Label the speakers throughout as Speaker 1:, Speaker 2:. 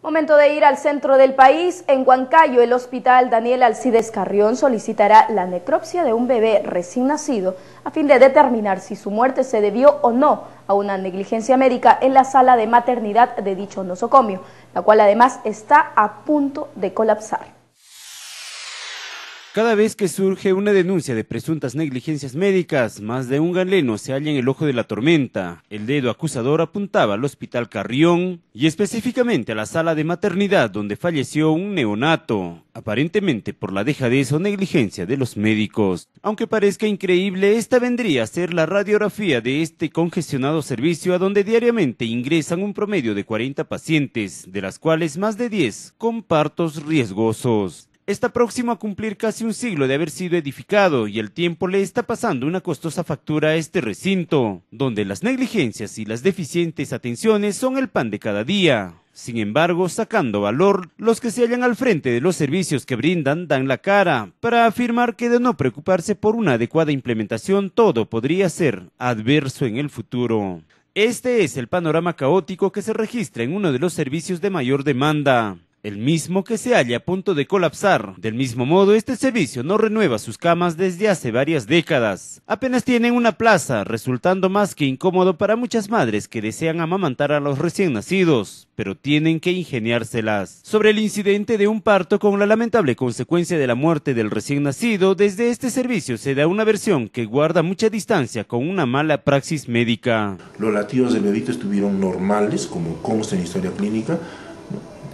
Speaker 1: Momento de ir al centro del país. En Huancayo, el hospital Daniel Alcides Carrión solicitará la necropsia de un bebé recién nacido a fin de determinar si su muerte se debió o no a una negligencia médica en la sala de maternidad de dicho nosocomio, la cual además está a punto de colapsar.
Speaker 2: Cada vez que surge una denuncia de presuntas negligencias médicas, más de un galeno se halla en el ojo de la tormenta. El dedo acusador apuntaba al Hospital Carrión y específicamente a la sala de maternidad donde falleció un neonato, aparentemente por la dejadez o negligencia de los médicos. Aunque parezca increíble, esta vendría a ser la radiografía de este congestionado servicio a donde diariamente ingresan un promedio de 40 pacientes, de las cuales más de 10 con partos riesgosos está próximo a cumplir casi un siglo de haber sido edificado y el tiempo le está pasando una costosa factura a este recinto, donde las negligencias y las deficientes atenciones son el pan de cada día. Sin embargo, sacando valor, los que se hallan al frente de los servicios que brindan dan la cara para afirmar que de no preocuparse por una adecuada implementación todo podría ser adverso en el futuro. Este es el panorama caótico que se registra en uno de los servicios de mayor demanda, el mismo que se halla a punto de colapsar. Del mismo modo, este servicio no renueva sus camas desde hace varias décadas. Apenas tienen una plaza, resultando más que incómodo para muchas madres que desean amamantar a los recién nacidos, pero tienen que ingeniárselas. Sobre el incidente de un parto con la lamentable consecuencia de la muerte del recién nacido, desde este servicio se da una versión que guarda mucha distancia con una mala praxis médica.
Speaker 3: Los latidos del bebito estuvieron normales, como consta en historia clínica,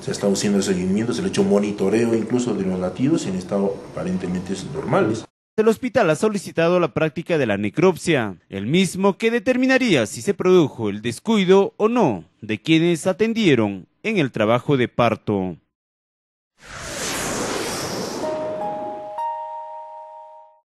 Speaker 3: se ha estado haciendo seguimiento, se le ha hecho monitoreo incluso de los latidos en estado aparentemente normales.
Speaker 2: El hospital ha solicitado la práctica de la necropsia, el mismo que determinaría si se produjo el descuido o no de quienes atendieron en el trabajo de parto.